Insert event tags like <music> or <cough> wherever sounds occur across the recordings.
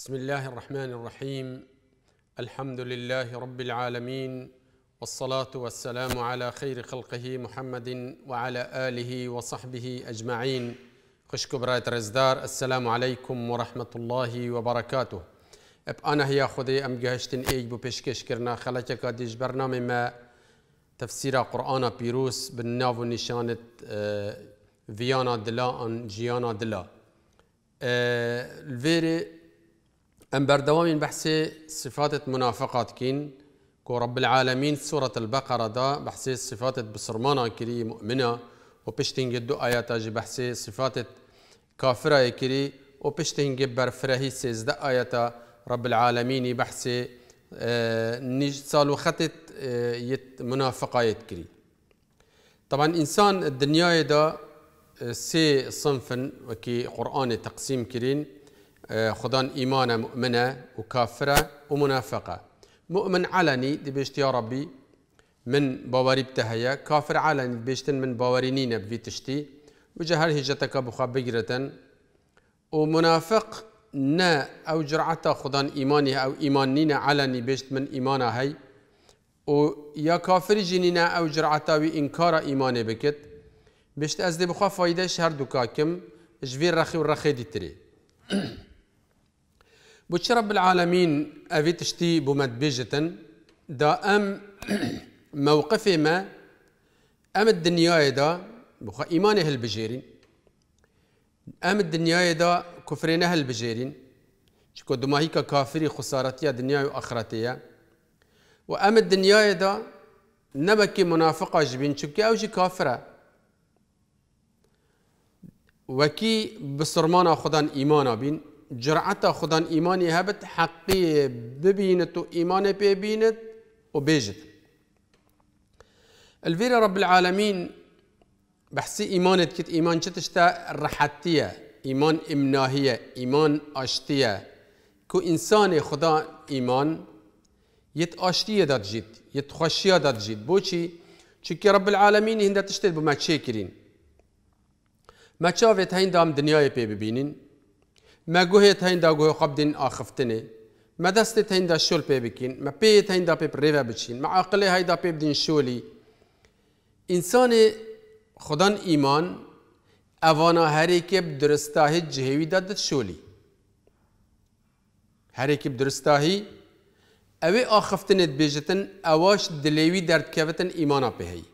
بسم الله الرحمن الرحيم الحمد لله رب العالمين والصلاه والسلام على خير خلقه محمد وعلى اله وصحبه اجمعين خشكو برايت رزدار السلام عليكم ورحمه الله وبركاته اب انا هي خدي ام جهشتن ايج بو بيشكش كرنا خلاتك ديج برنامج ما تفسير قرآن بيروس بالناف نشانة اه، فيانا دلا أن جيانا دلا اه، الفيري ام بردوام بحث صفات منافقات كين كو رب العالمين سورة البقرة دا بحث صفات بصرمانا كري مؤمنة وبشتنج دو آيات جي بحث صفات كافرة كري وبشتنج برفرهي سيزد آيات رب العالمين بحث آه نج سالو خطت آه، يت منافقة كري طبعا إنسان الدنيا دا آه، سي صنفن وكي قرآن تقسيم كرين آه، خدان إيمانه مؤمنة وكافرة ومنافقة مؤمن علني دي بيشت يا ربي من بواري بتهيا كافر علني بيشتن من باورينين بفي تشتي وجهر هجتك بخا بجرة ومنافق نا أو جرعتا خدان إيمانها أو إيمانين علني بيشت من إيمانها هي ويا كافر جنينا أو جرعتا وإنكار إيماني بكت بيشت أزدي بخا فايدة شهر دوكاكم جفير رخي ورخي دي بوتشي رب العالمين أفي تشتي بومد بيجة دا أم <clears throat> موقفي ما أم الدنيا دا بخا أهل بجيرين أم الدنيا دا أهل بجيرين شكو دما هيكا كافري خسارتيا دنيا وآخرتيا ام الدنيا دا نبكي منافقة جبين شكي أوجي كافرة وكي بسرمانا خدان إيمانا بين جرعتا خدان إيماني هبت حقي ببينت وإيمان ببينت بيجت الفيرا رب العالمين بحسي إيمانت كت إيمان شتشتا رحتية إيمان إمناهية إيمان أشتية كو إنسان خدا إيمان يت أشتية دات جيت يت خشية دات جيت بوشي چونك رب العالمين هندا تشتت بما تشكرين ما تشافت هين دام دنياي بي ببينين ما گوه تاین دا گوه دین آخفتنه ما دست تاین دا شول پی بکین ما پی تاین دا پی ریوه بچین ما عقل های دا پی بدین شولی انسان خدان ایمان اوانا هری که درستاهی جهوی دادت شولی هری که درستاهی اوی آخفتنت بیجتن اواش دلیوی درد ایمانا پی هی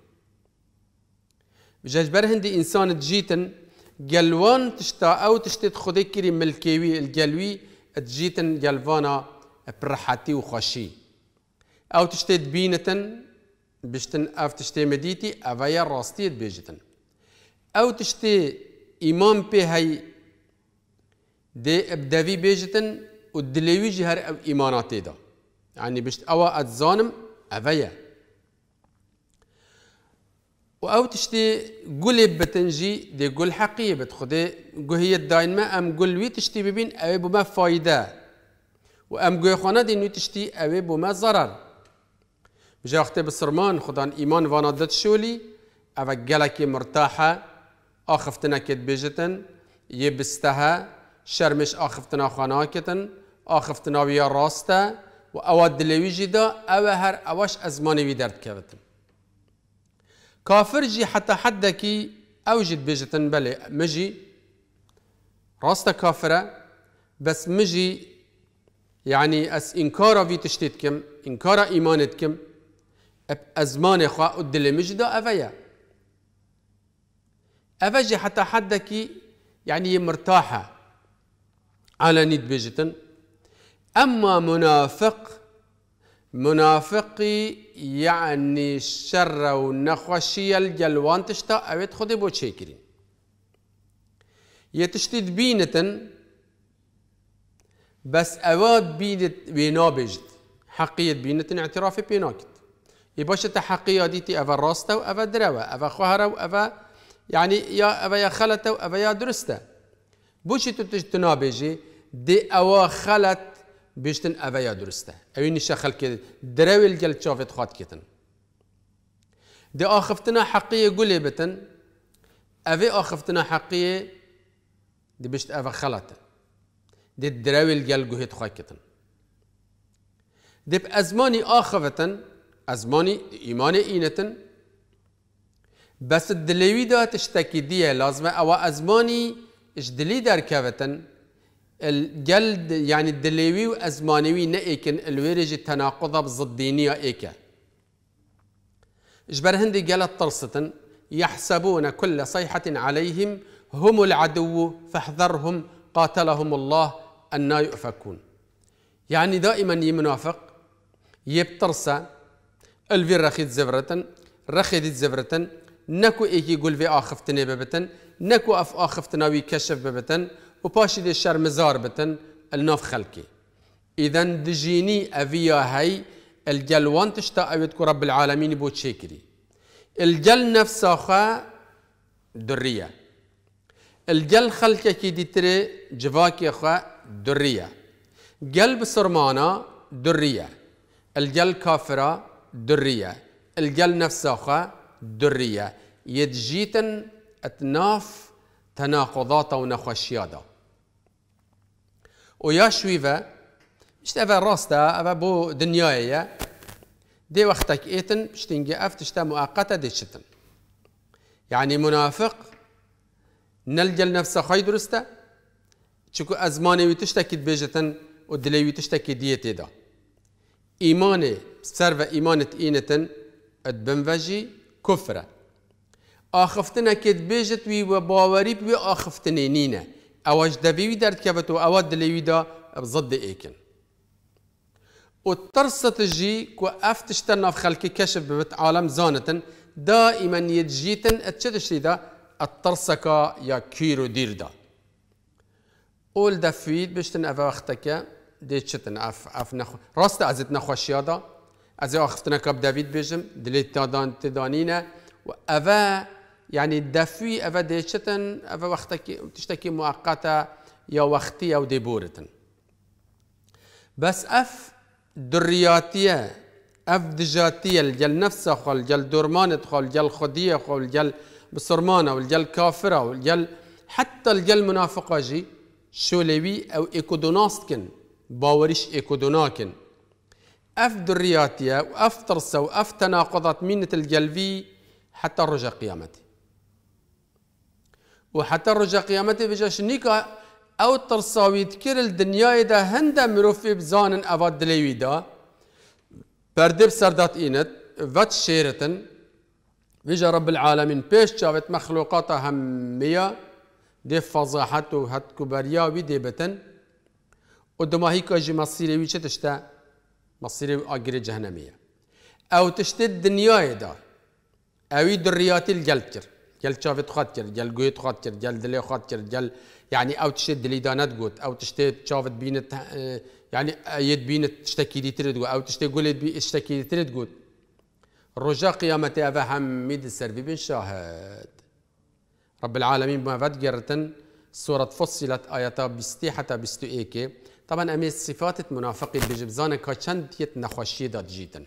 ججبر هندی انسان جیتن جلوان تشتا او تشتت خدي كيري ملكيوي الجلوي تجيتن جلوانا برحاتي وخشي او تشتت بينتن بشتن اف تشتي مديتي افايا راستيت بيجتن او تشتي امام بي هاي دي ابدافي بيجتن ودليوي جهر او ايماناتي دا يعني بشت اوا اتزانم افايا او تشتي قولي بتنجي دي قول حقيقي بتخدي قهية ما ام قول وي تشتي ببين او بما فايدة وام قوي خانا دي نو تشتي او بما ضرر جا اختي بسرمان خدان ايمان وانا دت شولي او قلكي مرتاحة اخفتنا كت بيجتن يبستها شرمش اخفتنا خاناكتن اخفتنا ويا راستا و او دلوي جدا او هر اوش ازماني وي درد كبتن كافرجي حتى حدك اوجد بيجتن بلي مجي راستا كافرة بس مجي يعني اس انكارا في تشتيتكم انكارا ايمانتكم أب أزمان خوا ادلي مجدا أفيا أفجي حتى حدك يعني مرتاحة على نيد بيجتن اما منافق منافقي يعني شر ونخوشي الجلوان تشتا اويت خود بو چه کرین یه بینتن بس اواد بینت بینا بجد حقیت بینتن اعتراف بیناکت یه باشه تحقیه دیتی او راسته و او دروه او خوهره و او يعني يا أبا يا خلت أو أبا يا درسته بوشي تتجتنا بيجي دي أوا خلت بيشتن أبايا درسته أوي نشا خلق دراوي الجل شافت خات كتن دي آخفتنا حقية قولي بتن أوي آخفتنا دی دي بيشت أفا دی درویل گل گوهیت قهت خات دی به ازمانی آخفتن ازمانی ایمان اینتن، بس الدلوي دا تشتكي دي لازمه أو ازمانی اش دلی در الجلد يعني الدليوي وازمانوي نأكن الويرج التناقض الدينيه إيكا جبر هندي قالت طرستن يحسبون كل صيحة عليهم هم العدو فاحذرهم قاتلهم الله أن يؤفكون يعني دائما يمنافق يبترسا الفي رخيت زفرتن رخيت زفرتن نكو إيكي قول في آخفتني ببتن نكو أف آخفتنا ويكشف ببتن و پاشی دی شرمزار بتن الناف خلکی اذا دجینی اویا هی الجل وان تشتا اوید که رب العالمین بو کری الجل نفسا خا دریه الجل خلکه کی دیتره جواکی خا دریه بسرمانا دریه درية الجل دریه درية الجل خا درية یدجیتن أتناف تناقضات نخوشیاده و یا شویوه پشت اوه راست اوه بو دنیایه دي وقتك ايتن بشتنجي افتشتا مؤقتا دي شتن يعني منافق نلجا لنفسه خي درستا چكو ازماني ويتشتا كد بيجتن و دلي ويتشتا كدية تيدا ايماني سر و ايمانت اينتن اد بنوجي كفره آخفتنا كد بيجت وي و باوري بي آخفتني نينه ئەوەش دەبێوی دەردکەبێت و ئەوە بضد ايكن ئیکن الجي كو افتشتن اف خلقي كشف ببت عالم زانتن دائما يجيتن اتشتشتي دا الترسكا يا كيرو ديردا اول دفيد بشتن افا اختك دي تشتن اف اف نخ راست ازت نخوشيا دا از اختنا كاب دافيد بيجم دليت تادان تدانينا و يعني دفوي أفا ديشتن أفا وقتك تشتكي مؤقتة يا وقتي أو ديبورتن بس أف درياتية أف دجاتية الجل نفسه خل جل درمان خل جل خدية خل جل بسرمانة والجل كافرة والجل حتى الجل منافقة جي شولوي أو إيكودوناستكن باوريش إيكودوناكن أف درياتية وأف ترسة وأف تناقضات مينة الجلفي حتى رجع قيامتي وحتى رجا قيامته بجا شنيكا او ترصاوي تكر الدنيا دا هندا مروفي بزانن افاد دليوي دا بردب سردات اينت فات شيرتن بجا رب العالمين بيش شافت مخلوقاتها همية دي فضاحت وهت كبريا ودي بتن ودما هيك اجي مصيري ويش تشتا مصيري اجري جهنميه او تشتد الدنيا دا اوي درياتي الجلتر جل تشافت خاطر جل جويت خاطر جل دلي خاطر جل يعني او تشد لي دانات قوت او تشتي تشافت بينت آه، يعني يد بينت تشتكي لي ترد او تشتي قول يد تشتكي لي ترد قوت رجاء قيامتي افا حميد السربي بن شاهد رب العالمين ما فات جرتن سورة فصلت آياتا بستي حتى بستو ايكي طبعا امي صفات منافقين بجبزانا كاشند يت نخوشي دات جيتن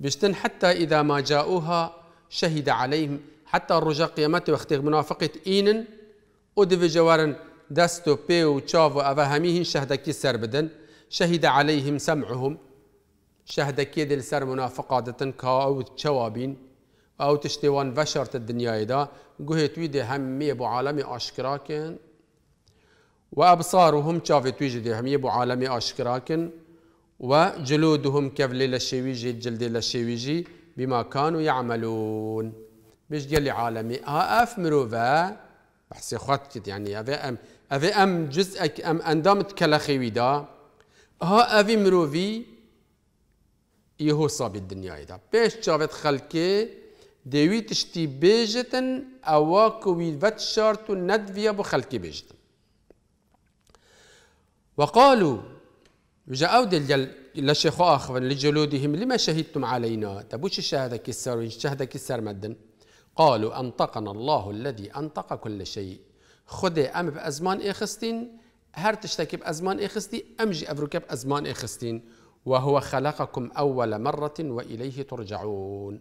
بشتن حتى إذا ما جاؤوها شهد عليهم حتى الرجاء قيامته وقت منافقة إينن ودف جوارن دستو بيو تشافو أفهميهن شهدكي سر بدن شهد عليهم سمعهم شهدكي دل سر منافق عادة كاو تشوابين أو تشتوان فشرت الدنيا دا قهت تويدي همي أبو عالمي أشكراكن وأبصارهم تشافت تويدي همي أبو عالمي أشكراكن وجلودهم كفلي لشيويجي الجلد لشيويجي بما كانوا يعملون باش ديال لي عالمي آه، اف مروفا بحسي خط يعني افي ام افي ام جزء ام اندامت كلاخيوي ويدا ها آه، افي مروفي يهو صاب الدنيا ايدا باش جابت خلقي ديوي تشتي بيجتن اواكوي فات شارتو ندفيا بو خلقي بيجتن وقالوا وجاءوا دل لشيخ آخر لجلودهم لما شهدتم علينا تبوش الشهادة كسر الشهادة كسر مدن قالوا أنطقنا الله الذي أنطق كل شيء خدي أم بأزمان إخستين هر تشتكي بأزمان إخستي أمجي أبروك بأزمان إخستين وهو خلقكم أول مرة وإليه ترجعون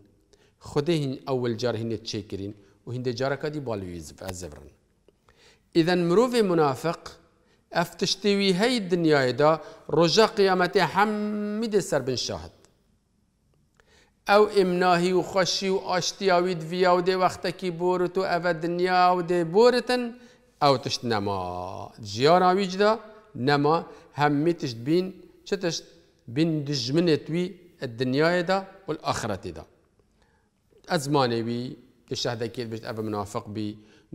خدهن أول جار هن تشكرين وهند جارك دي بالويز فأزبرن إذا مروفي منافق افتشتوي هاي الدنيا دا رجا قيامتي حمد سر بن شاهد او امناهی و خوشی و آشتیاوید ویا و دی وقتا کی بورت و او دنیا و دی بورتن او تشت نما جیان آویج دا نما همی تشت بین چه تشت بین دجمنت وی الدنیا دا والآخرت دا ازمانه وی تشهده کید بشت او منافق بی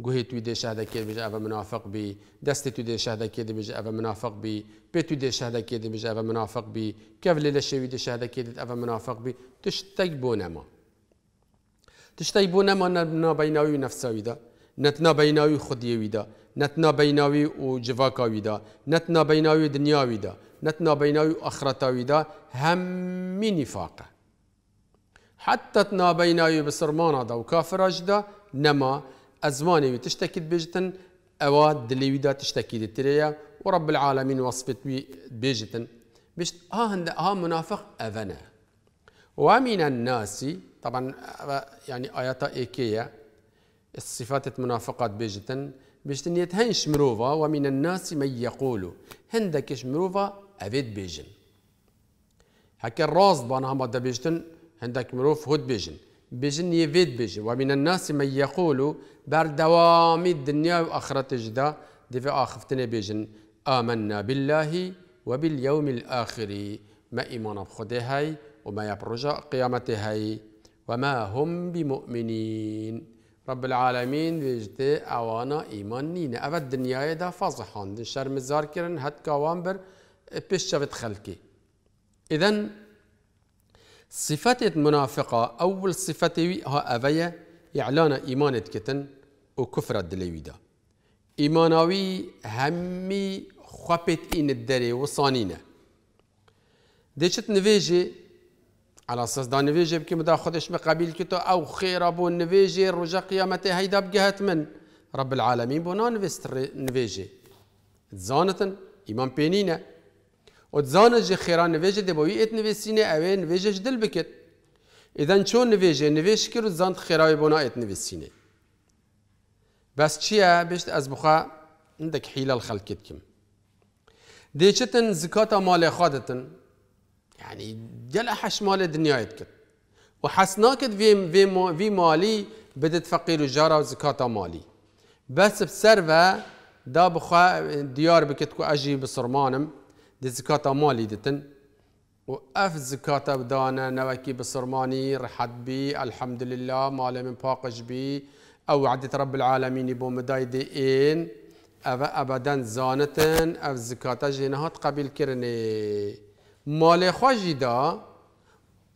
گوهی توی دیشه دکید بیجه اوه منافق بی دست توی دیشه دکید بیجه اوه منافق بی پی توی دیشه دکید بیجه اوه منافق بی کف لیل شوی دیشه دکید اوه منافق بی تشتک بو نما تشتک بو نما نابیناوی و نفساوی دا نتنا بیناوی خودیوی دا نتنا بیناوی و جواکاوی دا نتنا بیناوی دنیاوی دا نتنا بیناوی و آخرتاوی دا همی نفاقه حتی تنا بیناوی بسرمانا دا و کافراج دا نما ئەزمانی بتشتكي بيجتن بێژتن ئەوە دلێویدا تشتكي ترەیە و العالمين العالمین بيجتن وی ها بشت ها منافق ئەڤەنە ومن الناسی طبعا يعني آيات إيكية الصفات المنافقات بيجتن بيجتن يتهنش مروفا ومن الناس من يقول هندكش مروفا أفيد بيجن هكا الراز بانها مادة بيجتن هندك مروف هود بيجن بجن يفيد بجي ومن الناس من يقول بر دوامي الدنيا وآخرة جدا دفع آخفتنا بجن آمنا بالله وباليوم الآخر ما إيمان بخده هاي وما يبرج قيامته هاي وما هم بمؤمنين رب العالمين بجد اوانا إيمانين أبد الدنيا دا فاضحان دي شرم الزاركرن كرن هات كوامبر بيش خلقي اذا صفات منافقه اول صفات ها اویه اعلان إيمان كتن وكفر کفرت إيماناوي همي خبت إن الدري وصانينا ديشت نفيجي على اساس دا نفيجي بکی مدا خودش مقابل كتو او خير أبو نفيجي رجا قیامت هيدا بگهت من رب العالمين بو نفيجي زانتن إيمان بينينا او ځان جه خیره نویجه د بوې ات نویسینه او نویجه دل بکت اذن چون نویجه نویش کړو ځان خیره بونا ات نویسینه بس چیا بشت از بخا اندک حیله الخلقت کم د چتن زکات مال خادتن یعنی دل احش مال دنیا ات وحسناكت في في في مالي بدت فقير وجارة وزكاتا مالي بس بسرفة دا بخا ديار بكتكو اجي بصرمانم دي زكاتا مالي دتن وأف زكاتا بدانا نوكي بصرماني رحت بي الحمد لله مالي من باقش بي أو عدت رب العالمين بو مداي دين أفا أبدا زانتن أف زكاتا جينهات قبيل كرني مالي خواجي دا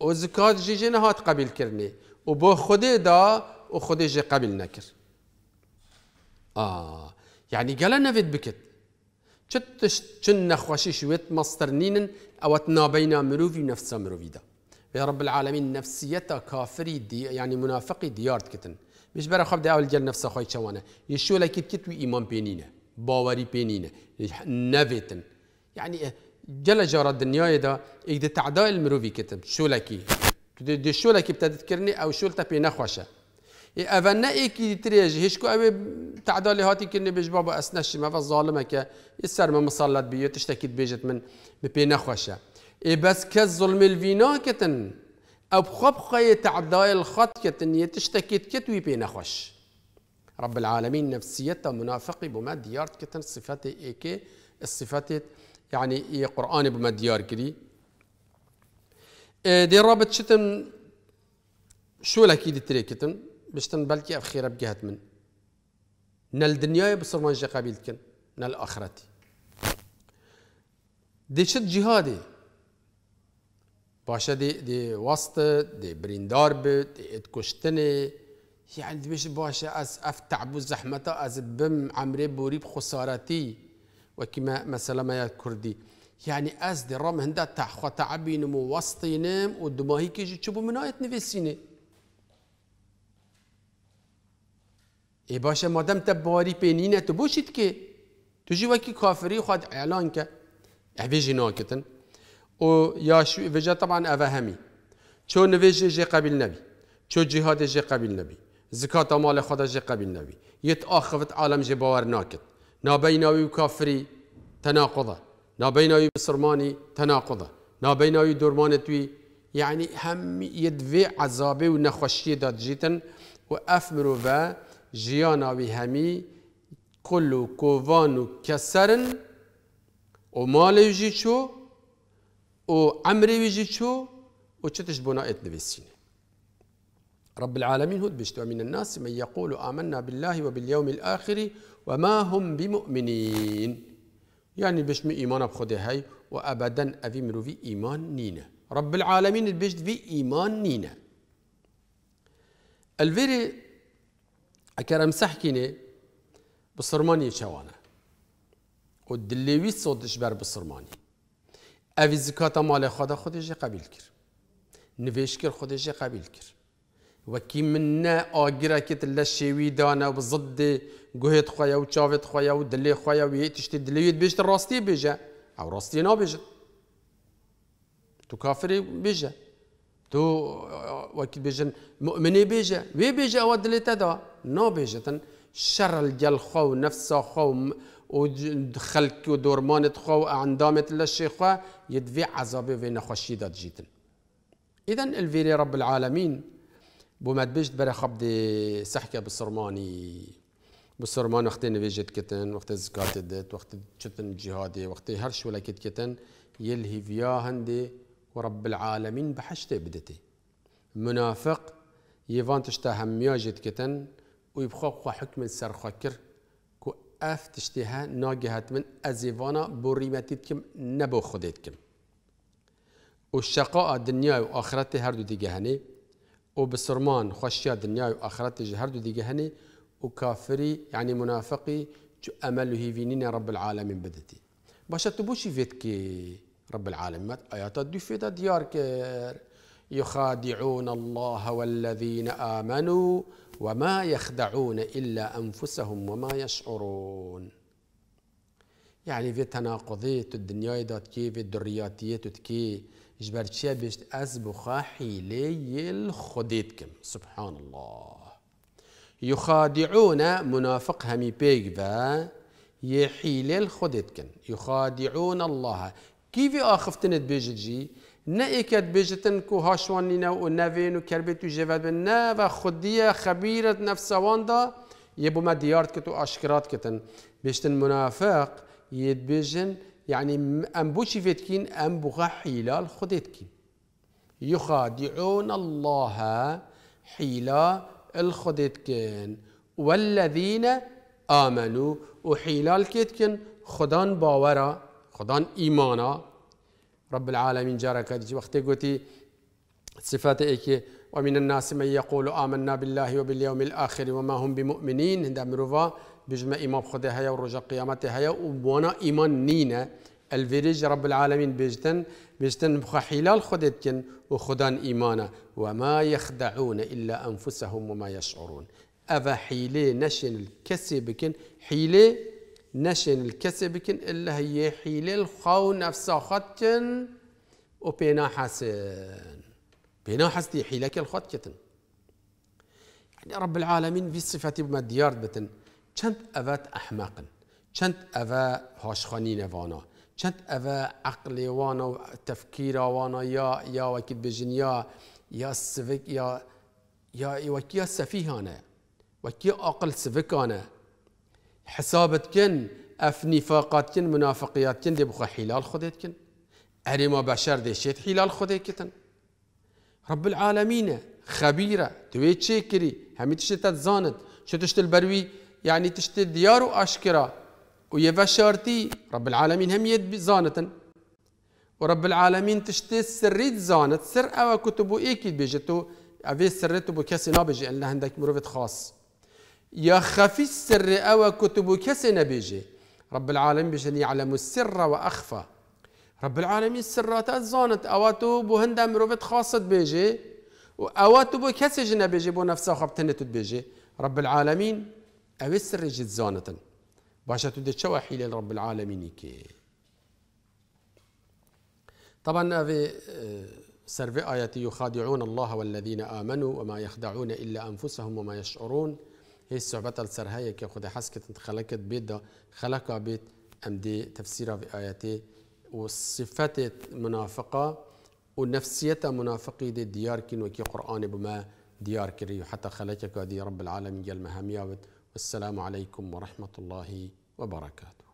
و زكاة جي جينهات قبيل كرني و بو خودي دا و خودي جي قبيل نكر آه يعني قال فيد بكت چتش چن نخواشی شویت مصدر نینن او تنابینا مروفی نفس مروفی يا رب العالمين نفسيته كافري دی يعني منافقي ديارت كتن مش برا خب دعوة الجل نفسا خاي شوانا يشو لكت كت ایمان بينينا باوری بينينا نویتن يعني جل جار الدنيا دا إجد تعداء المروفي کتن شو لكي دي شو لكي بتذكرني أو شو پی نخواشه نه ئەە ئێکی درێژ هیچکو ئەوێ تعدالی هاتیکردنی بێژ بە ئەسنەشی مەە زاڵمەکە ئیسەرمە مسەلات بیە تشتکید بیجت من بپی بە ای بس ئێ ظلم الوینا کتن ناکەتن خب بخۆ بخۆی الخط کتن یه تشتکید کت وی پی نەخۆش. رب العالمین نفسیەتە منافقی کتن صفت ای که صفت یعنی يعني قرآن ئێ قورآانی بمە دیارگیری. دێ ڕابت چتن شولەکی دیترێکتن بشتن بلكي أفخيرة بجهت من نال الدنيا بصر منجا قبيلتكن نال آخرتي ديشت جهادي باشا دي دي وسط دي بريندار بت دي اتكشتني يعني دي باشا از بو زحمتا از بم عمري بوري بخسارتي وكما مثلا ما كردي يعني از دي رام هندا تحخوة تعبين مو وسطي نم ودماهي كيجي تشوفو من آية نفسيني ای باشه مادم تا باری پینینه تو بوشید که تو جی وکی کافری خود اعلان که اویجی ناکتن و یا شو وجه طبعا اوه همی چو نویجی جه قبیل نبی چو جهاد جه قبیل نبی زکات مال خدا جه قبیل نبی یت آخفت عالم جی باور ناکت نابیناوی و کافری تناقضه نابیناوی بسرمانی تناقضه نابیناوی توی یعنی هم یدوی عذابه و نخوشی داد و افمرو و جيانا وهمي كلو كوفانو كسرن او ومال يجيشو وعمري يجيشو وشتش بناء نبيسيني رب العالمين هد بشتوى من الناس من يقول آمنا بالله وباليوم الآخر وما هم بمؤمنين يعني بش إيمان بخده هاي وأبدا أفي مرو في إيمان نينة رب العالمين البشت في إيمان نينة الفيري اگر امسح سەحکینێ بسرمانی چاوانە و دلێوی سۆدش بر بسرمانی ئەوی مال خدا خودش خودێژی قبیل کرد نویش کرد خودێژی قبیل کرد وەکی من نە ئاگرەکت لە شێوی دانه و زدێ گهت خویا و چاوێت خویا و دلی خویا و یە تشتی دلوێت راستی ڕاستی او راستی ڕاستی تو کافری بێژە تو وکی وەکی مؤمنی منێ وی وێ او ئەوە دلێتەدا نابێژێتن شەرل گەل خو و نەفسا خۆ و خەلک و دۆرمانت خۆ و ئەندامێت لە شێخوا یدوێ عذابێ وێ نەخۆشی دەجیتن إذن الفيري رب العالمين بومد بيجت برا خبد سحكة بالصرماني بالصرمان وقت نبيجت كتن وقت زكاة دت وقت شتن جهادي وقت هرش ولا كت كتن يلهي فيا هندي ورب العالمين بحشته بدتي منافق يفان تشتا همياجت كتن ويبخو خو حكم سر خاكر كو اف تشتيها ناجهت من ازيفانا بوريمتيتكم نبو خديتكم والشقاء دنيا واخرتي هردو ديجا هني وبسرمان خشيا دنيا واخرتي هردو ديجا هني وكافري يعني منافقي جو امل هيفينين رب العالمين بدتي باش تبوشي فيتكي رب العالمين آيات دو فيدا ديار كير يخادعون الله والذين امنوا وما يخدعون الا انفسهم وما يشعرون يعني في تناقضات الدنيا دات كي في الدرياتيات كي جبر بشت أزبخا حيلي الخديتكم سبحان الله يخادعون منافق همي بيغفا يحيلي الخديتكم يخادعون الله كيف آخفتنت بيجي نه ایکت نئكت بيجتن كو هاشوانينا و نوین و کربیت و نه و خودی خبیرت نفسوان دا یه يبو ما کت و اشکرات کتن بيجتن منافق يتبيجن یعنی أم بو چی فيتكين أم بو حیلال حيلال خديتكين يخادعون الله حيلا والذین آمنو و حیلال کتکن خدان باورا خدان ایمانا رب العالمين جارك هذه وقت قوتي صفات ايكي ومن الناس من يقول آمنا بالله وباليوم الآخر وما هم بمؤمنين هذا مروفا بجمع إمام خده هيا ورجا قيامته هيا وبونا إيمان نينا الفيريج رب العالمين بيجتن بيجتن بخا حلال خدتكن وخدان إيمانا وما يخدعون إلا أنفسهم وما يشعرون أفا حيلي نشن الكسي بكن حيلي نشن الكسبكن إلا هي حيل الخو نفسه خطكن وبينا حسن بينا دي حيلك الخطكتن يعني رب العالمين في بما ديار بتن كانت أفات أحمقن كانت أفا هاشخانين فانا كانت أفا عقلي وانا تفكير وانا يا يا وكيد بجن يا يا سفك يا يا وكيا سفيهانا وكيا أقل سفكانا حسابتكن اف نفاقاتكن منافقياتكن دي بخوا حلال خديتكن اريما بشر ديشيت حلال خذيتكن رب العالمين خبيره توي تشيكري همي تشتت زانت شو تشت البروي يعني تشت ديار واشكرا ويا بشارتي رب العالمين هم يد زانت ورب العالمين تشت سريت زانت سر او كتبو ايكي بيجتو افي سريتو بكسي نابجي عندك مروفت خاص يا خفي السر أو كتب كسن بيجي رب العالمين بيجي يعلم السر وأخفى رب العالمين السرات الزانت أواتو بو هندا مروفت خاصت بيجي وأواتو بو كسجنا بيجي بو نفسه خبتنت بيجي رب العالمين أو السر جد زانتن باشا تدي شو حيلة رب العالمين كي طبعا آه، في سرفي آياتي يخادعون الله والذين آمنوا وما يخدعون إلا أنفسهم وما يشعرون هي صعوبات السرهاية كي خدي حسكت خلقت بيدا خلقها بيت ام دي تفسيرها في آياتي وصفات منافقة ونفسية منافقي دي ديار كين وكي قرآن بما ديار كري حتى خلقك دي رب العالمين جل مهامية والسلام عليكم ورحمة الله وبركاته